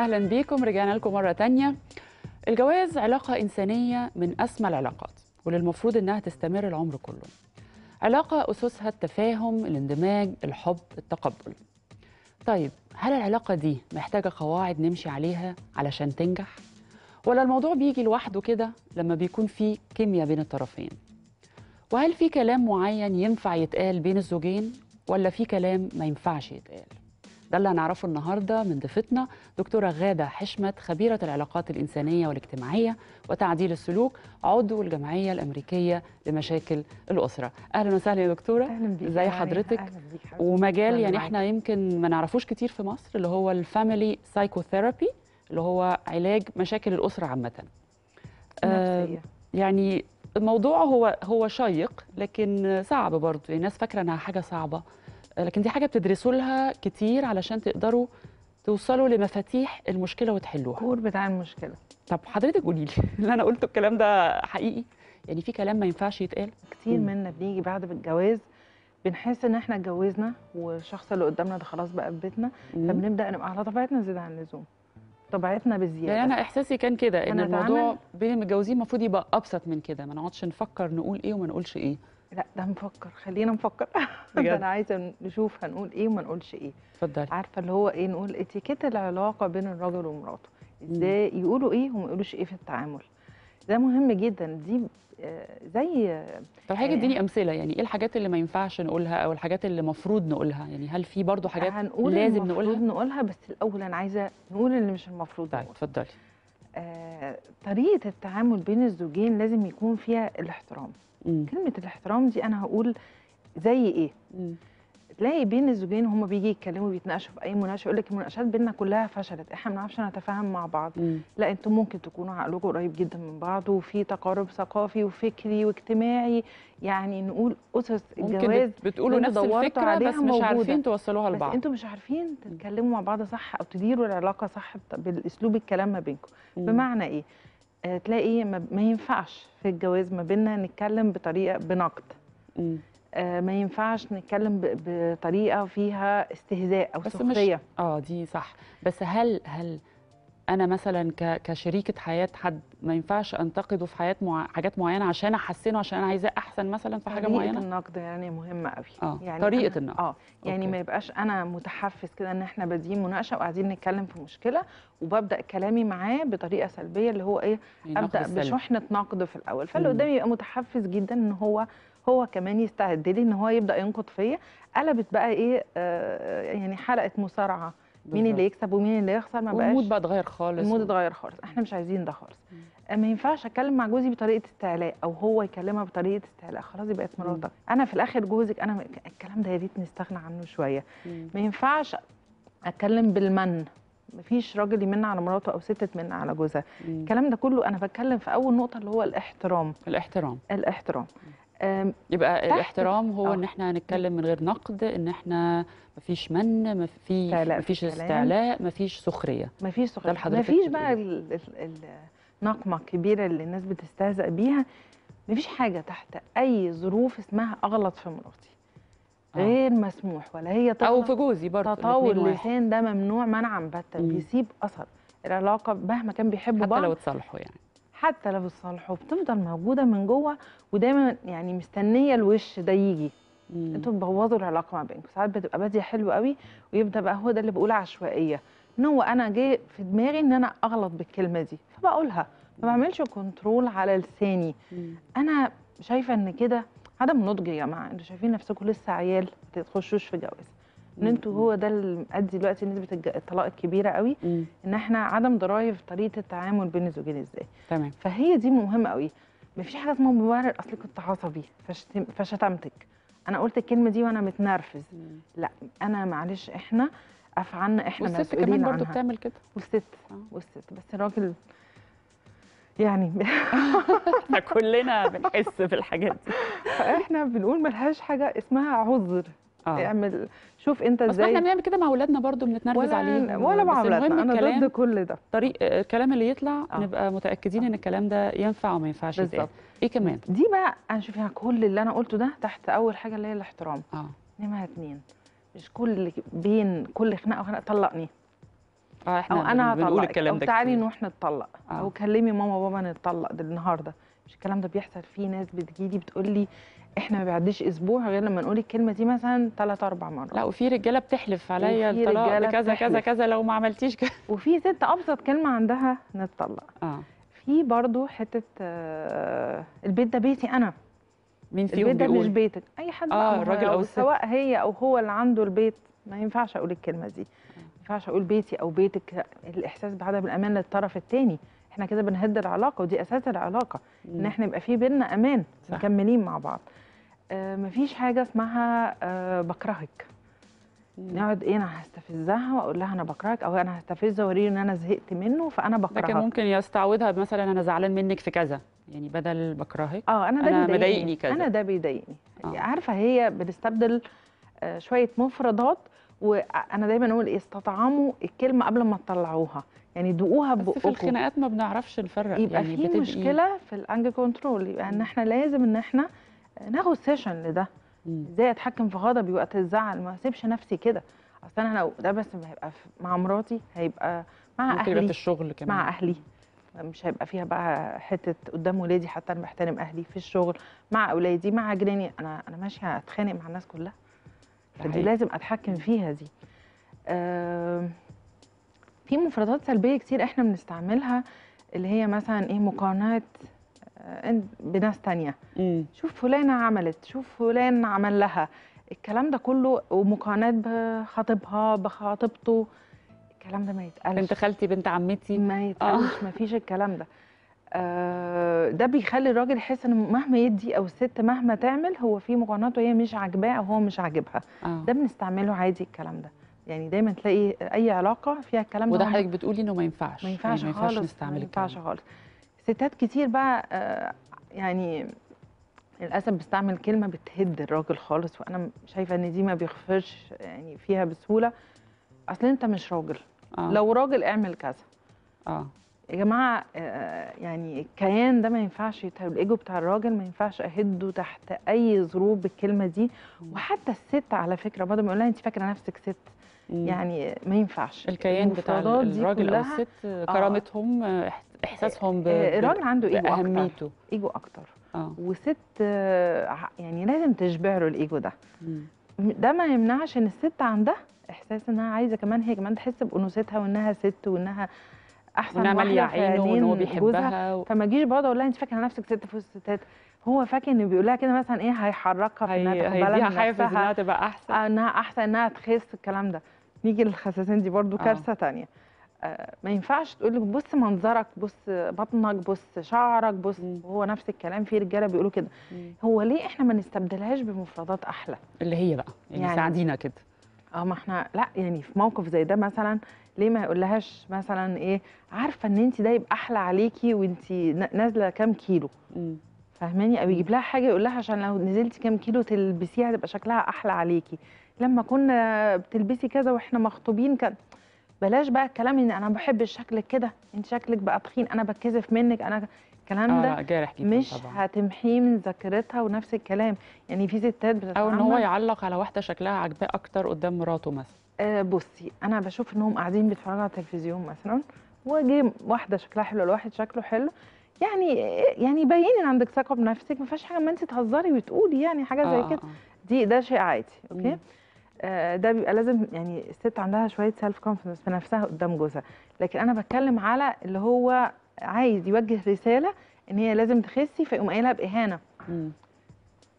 أهلا بيكم رجعنا لكم مرة تانية الجواز علاقة إنسانية من أسمى العلاقات وللمفروض إنها تستمر العمر كله علاقة أسسها التفاهم الاندماج الحب التقبل طيب هل العلاقة دي محتاجة قواعد نمشي عليها علشان تنجح؟ ولا الموضوع بيجي لوحده كده لما بيكون في كيمياء بين الطرفين؟ وهل في كلام معين ينفع يتقال بين الزوجين ولا في كلام ما ينفعش يتقال؟ ده اللي هنعرفه النهارده من ضيفتنا دكتوره غاده حشمت خبيره العلاقات الانسانيه والاجتماعيه وتعديل السلوك عضو الجمعيه الامريكيه لمشاكل الاسره اهلا وسهلا يا دكتوره اهلا بيك ازي حضرتك أهلا بيك ومجال يعني احنا يمكن ما نعرفوش كتير في مصر اللي هو الفاميلي سايكوثيرابي اللي هو علاج مشاكل الاسره عامه آه، يعني الموضوع هو هو شيق لكن صعب برضه يعني الناس فاكره انها حاجه صعبه لكن دي حاجه بتدرسوا لها كتير علشان تقدروا توصلوا لمفاتيح المشكله وتحلوها كور بتاع المشكله طب حضرتك قولي لي اللي انا قلته الكلام ده حقيقي يعني في كلام ما ينفعش يتقال كتير منا بنيجي بعد الجواز بنحس ان احنا اتجوزنا والشخص اللي قدامنا ده خلاص بقى في بيتنا فبنبدا نبقى على طبيعتنا زياده عن اللزوم طبيعتنا بزياده يعني انا احساسي كان كده ان الموضوع بين المتجوزين المفروض يبقى ابسط من كده ما نقعدش نفكر نقول ايه وما نقولش ايه لا ده نفكر خلينا نفكر ده انا عايزه نشوف هنقول ايه وما نقولش ايه اتفضلي عارفه اللي هو ايه نقول اتيكيت العلاقه بين الراجل ومراته ازاي يقولوا ايه وما يقولوش ايه في التعامل ده مهم جدا دي آه، زي طب حاجه آه، اديني امثله يعني ايه الحاجات اللي ما ينفعش نقولها او الحاجات اللي المفروض نقولها يعني هل في برضو حاجات هنقول لازم نقولها المفروض نقولها بس الاول انا عايزه نقول اللي مش المفروض طيب اتفضلي آه طريقه التعامل بين الزوجين لازم يكون فيها الاحترام مم. كلمه الاحترام دي انا هقول زي ايه مم. تلاقي بين الزوجين هما بيجي يتكلموا بيتناقشوا في اي مناقشه يقول لك المناقشات بينا كلها فشلت احنا ما بنعرفش نتفاهم مع بعض مم. لا انتم ممكن تكونوا عقلكم قريب جدا من بعض وفي تقارب ثقافي وفكري واجتماعي يعني نقول اسس الجواز بتقولوا نفس الفكره بس مش موجودة. عارفين توصلوها لبعض بس انتم مش عارفين تتكلموا مع بعض صح او تديروا العلاقه صح باسلوب الكلام ما بينكم بمعنى ايه آه، تلاقي ما ينفعش في الجواز ما بيننا نتكلم بطريقه بنقد آه، ما ينفعش نتكلم بطريقه فيها استهزاء او سخريه اه دي صح بس هل هل انا مثلا كشريكه حياه حد ما ينفعش انتقده في حياه مع... حاجات معينه عشان احسنه عشان انا عايزاه احسن مثلا في حاجه معينه طريقه النقد يعني مهمه قوي آه. يعني طريقه أنا... النقد اه يعني أوكي. ما يبقاش انا متحفز كده ان احنا بادئين مناقشه وقاعدين نتكلم في مشكله وببدا كلامي معاه بطريقه سلبيه اللي هو ايه يعني ابدا بشحنه نقد في الاول فاللي قدامي يبقى متحفز جدا ان هو هو كمان يستعد لي ان هو يبدا ينقد فيا قلبت بقى ايه آه يعني حلقه مصارعه مين اللي يكسب ومين اللي يخسر ما بقاش المود بقى اتغير خالص المود اتغير خالص احنا مش عايزين ده خالص ما ينفعش اتكلم مع جوزي بطريقه استعلاء او هو يكلمها بطريقه استعلاء خلاص يبقى بقت مراتك انا في الاخر جوزك انا الكلام ده يا ريت نستغنى عنه شويه ما ينفعش اتكلم بالمن مفيش راجل يمن على مراته او ست تمن على جوزها الكلام ده كله انا بتكلم في اول نقطه اللي هو الاحترام الاحترام الاحترام يبقى الاحترام هو أوه. ان احنا هنتكلم من غير نقد ان احنا مفيش من مفيش مفيش استعلاء مفيش سخريه مفيش سخريه مفيش بقى النقمه الكبيره اللي الناس بتستهزأ بيها مفيش حاجه تحت اي ظروف اسمها اغلط في مراتي آه. غير مسموح ولا هي او في جوزي برضه تطاول اللسان ده ممنوع منعا باتا بيسيب اثر العلاقه مهما كان بيحبوا بعض حتى لو اتصالحوا يعني حتى لو الصالح وبتفضل موجوده من جوه ودايما يعني مستنيه الوش ده يجي انتوا بتبوظوا العلاقه ما بينكم ساعات بتبقى باديه حلوه قوي ويبدا بقى هو ده اللي بقول عشوائيه ان هو انا جه في دماغي ان انا اغلط بالكلمه دي فبقولها ما بعملش كنترول على لساني انا شايفه ان كده عدم نضج يا جماعه انتوا شايفين نفسكم لسه عيال ما تخشوش في جواز ان انتوا هو ده اللي مؤدي دلوقتي نسبه الطلاق الكبيره قوي مم. ان احنا عدم في طريقه التعامل بين الزوجين ازاي تمام فهي دي مهمه قوي مفيش حاجه اسمها مبرر اصل كنت عصبي فشتمتك انا قلت الكلمه دي وانا متنرفز لا انا معلش احنا افعالنا احنا والست كمان برضه بتعمل كده والست آه. والست بس الراجل يعني احنا كلنا بنحس في الحاجات دي فاحنا بنقول ملهاش حاجه اسمها عذر آه. اعمل شوف انت ازاي احنا بنعمل كده مع اولادنا برضو بنتنرفز عليهم ولا مع اولادنا انا ضد كل ده طريق آه، الكلام اللي يطلع آه. نبقى متاكدين آه. ان الكلام ده ينفع وما ينفعش بالظبط ايه كمان دي بقى انا شوفي كل اللي انا قلته ده تحت اول حاجه اللي هي الاحترام اه نمره اتنين مش كل بين كل خناقه وخناقه طلقني اه احنا أو انا بنقول الكلام ده تعالي نروح نتطلق آه. او كلمي ماما وبابا نتطلق النهارده مش الكلام ده بيحصل في ناس بتجيلي بتقول لي احنا ما بيعديش اسبوع غير لما نقول الكلمه دي مثلا ثلاث اربع مرات لا وفي رجاله بتحلف عليا الطلاق كذا كذا كذا لو ما عملتيش كذا وفي ست ابسط كلمه عندها نتطلق اه في برضو حته آه البيت ده بيتي انا مين فيهم البيت ده مش بيتك اي حد اه الراجل او سواء هي او هو اللي عنده البيت ما ينفعش اقول الكلمه دي ما ينفعش اقول بيتي او بيتك الاحساس بعدم الامان للطرف الثاني احنا كده بنهد العلاقه ودي اساس العلاقه ان احنا يبقى في بينا امان صح. مكملين مع بعض آه مفيش حاجه اسمها آه بكرهك نقعد ايه انا هستفزها واقول لها انا بكرهك او انا هستفزها واوريه ان انا زهقت منه فانا بكرهك لكن ممكن يستعوضها مثلا انا زعلان منك في كذا يعني بدل بكرهك اه انا ده بيضايقني مضايقني كذا انا ده بيضايقني آه. عارفه هي بنستبدل آه شويه مفردات وانا دايما اقول إيه، استطعموا الكلمه قبل ما تطلعوها يعني دوقوها ببقكم بس في الخناقات ما بنعرفش نفرق يبقى يعني في مشكله في الانجل كنترول يبقى ان احنا لازم ان احنا ناخد سيشن لده ازاي اتحكم في غضبي وقت الزعل ما اسيبش نفسي كده اصل انا لو ده بس هيبقى مع مراتي هيبقى مع اهلي في الشغل كمان مع اهلي مش هيبقى فيها بقى حته قدام ولادي حتى انا بحترم اهلي في الشغل مع اولادي مع جيراني انا انا ماشيه اتخانق مع الناس كلها فدي لازم اتحكم فيها دي أه مفردات سلبيه كتير احنا بنستعملها اللي هي مثلا ايه مقارنه آه، بناس تانية مم. شوف فلانة عملت شوف فلان عمل لها الكلام ده كله ومقارنات بخطيبها بخطيبته الكلام ده ما يتقالش بنت خالتي بنت عمتي ما يتقالش آه. ما فيش الكلام ده آه ده بيخلي الراجل يحس ان مهما يدي او الست مهما تعمل هو في مقارنات وهي مش عاجباه او هو مش عاجبها آه. ده بنستعمله عادي الكلام ده يعني دايما تلاقي اي علاقه فيها الكلام ده وده حضرتك بتقولي انه ما ينفعش ما يعني ينفعش يعني خالص ما ينفعش نستعمل ما ينفعش خالص ستات كتير بقى آه، يعني للاسف بستعمل كلمه بتهد الراجل خالص وانا شايفه ان دي ما بيغفرش يعني فيها بسهوله اصل انت مش راجل آه. لو راجل اعمل كذا اه يا جماعه آه، يعني الكيان ده ما ينفعش الايجو بتاع الراجل ما ينفعش اهده تحت اي ظروف بالكلمه دي وحتى الست على فكره بعد ما يقول لها انت فاكره نفسك ست يعني ما ينفعش الكيان بتاع الراجل او الست آه. كرامتهم آه. احساسهم آه، الراجل عنده ايجو اهميته أكتر. ايجو اكتر آه. وست آه، يعني لازم تشبع له الايجو ده م. ده ما يمنعش ان الست عندها احساس انها عايزه كمان هي كمان تحس بانوثتها وانها ست وانها احسن من ماليه عينه وان هو بيحبها و... فما تجيش برضه اقول لها انت فاكره نفسك ست في الستات هو فاكر انه بيقول لها كده مثلا ايه هيحركها في انها تاخد بالها انها تبقى احسن انها احسن انها تخس الكلام ده نيجي للخساسين دي برضو آه. كارثه ثانيه آه ما ينفعش تقول لك بص منظرك بص بطنك بص شعرك بص مم. هو نفس الكلام في رجاله بيقولوا كده هو ليه احنا ما نستبدلهاش بمفردات احلى اللي هي بقى يعني, يعني ساعدينا كده اه ما احنا لا يعني في موقف زي ده مثلا ليه ما يقولهاش مثلا ايه عارفه ان انت ده يبقى احلى عليكي وانت نازله كام كيلو فاهماني او يجيب لها حاجه يقول لها عشان لو نزلتي كام كيلو تلبسيها تبقى شكلها احلى عليكي لما كنا بتلبسي كذا واحنا مخطوبين كان بلاش بقى الكلام ان انا ما بحبش شكلك كده انت شكلك بقى تخين انا بتكذف منك انا الكلام آه، ده جارح مش هتمحيه من ذاكرتها ونفس الكلام يعني في ستات بتتعامل او ان هو يعلق على واحده شكلها عجباه اكتر قدام مراته مثلا آه بصي انا بشوف انهم قاعدين بيتفرجوا على التلفزيون مثلا وجي واحده شكلها حلو لواحد شكله حلو يعني يعني بيني ان عندك ثقه بنفسك ما فيهاش حاجه ما انت تهزري وتقولي يعني حاجه آه زي كده آه، آه. دي ده شيء عادي اوكي مم. آه، ده بيبقى لازم يعني الست عندها شويه سيلف كونفيدنس في نفسها قدام جوزها لكن انا بتكلم على اللي هو عايز يوجه رساله ان هي لازم تخسي فيقوم قايلها باهانه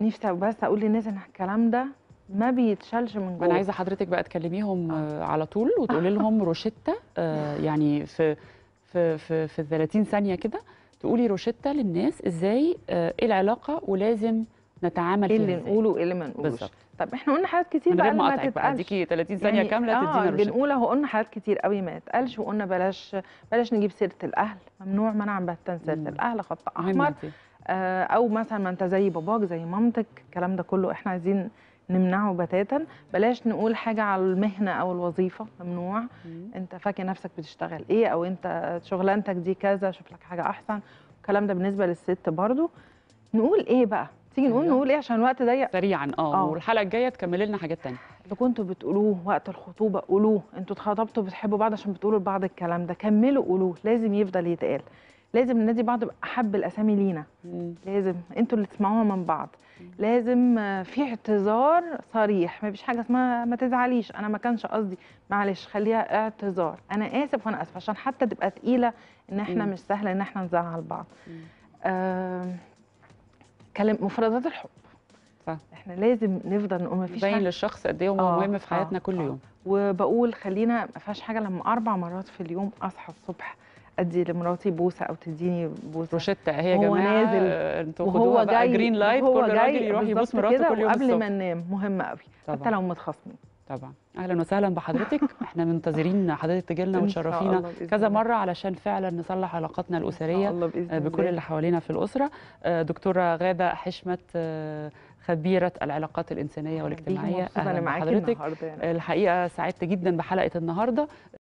نفسي بس اقول للناس ان الكلام ده ما بيتشالش من جوه انا عايزه حضرتك بقى تكلميهم آه. آه، على طول وتقولي لهم روشتة آه يعني في في في في 30 ثانيه كده تقولي روشتة للناس ازاي آه، ايه آه العلاقه ولازم نتعامل ايه اللي نقوله وايه اللي ما نقولوش بالظبط طب احنا قلنا حاجات كتير بقى ما تتقالش اديكي 30 ثانيه يعني كامله آه تدينا الرشد بنقول اهو قلنا حاجات كتير قوي ما تتقالش وقلنا بلاش بلاش نجيب سيره الاهل ممنوع منعا باتا سيره الاهل خط احمر آه او مثلا ما انت زي باباك زي مامتك الكلام ده كله احنا عايزين نمنعه بتاتا بلاش نقول حاجه على المهنه او الوظيفه ممنوع مم. انت فاكر نفسك بتشتغل ايه او انت شغلانتك دي كذا شوف لك حاجه احسن الكلام ده بالنسبه للست برضو نقول ايه بقى تيجي نقول أيوه. نقول ايه عشان الوقت ضيق سريعا اه, آه. والحلقه الجايه تكملي لنا حاجات ثانيه اللي كنتوا بتقولوه وقت الخطوبه قولوه انتوا اتخطبتوا بتحبوا بعض عشان بتقولوا لبعض الكلام ده كملوا قولوه لازم يفضل يتقال لازم ننادي بعض باحب الاسامي لينا مم. لازم انتوا اللي تسمعوها من بعض مم. لازم في اعتذار صريح ما فيش حاجه اسمها ما تزعليش انا ما كانش قصدي معلش خليها اعتذار انا اسف وانا اسف عشان حتى تبقى ثقيله ان احنا مم. مش سهله ان احنا نزعل بعض بنتكلم مفردات الحب صح احنا لازم نفضل نقول مفيش باين للشخص قد ايه هو آه، مهم في آه، حياتنا آه كل يوم آه. وبقول خلينا ما فيهاش حاجه لما اربع مرات في اليوم اصحى الصبح ادي لمراتي بوسه او تديني بوسه روشته اهي يا جماعه نازل انتوا خدوها بقى جرين لايت كل راجل يروح يبوس مراته كل يوم الصبح قبل ما ننام مهمه قوي حتى لو متخاصمين طبعا اهلا وسهلا بحضرتك احنا منتظرين حضرتك تجي لنا وتشرفينا كذا مره علشان فعلا نصلح علاقاتنا الاسريه آه، بكل اللي حوالينا في الاسره آه، دكتوره غاده حشمت آه، خبيره العلاقات الانسانيه والاجتماعيه اهلا بحضرتك يعني. الحقيقه سعدت جدا بحلقه النهارده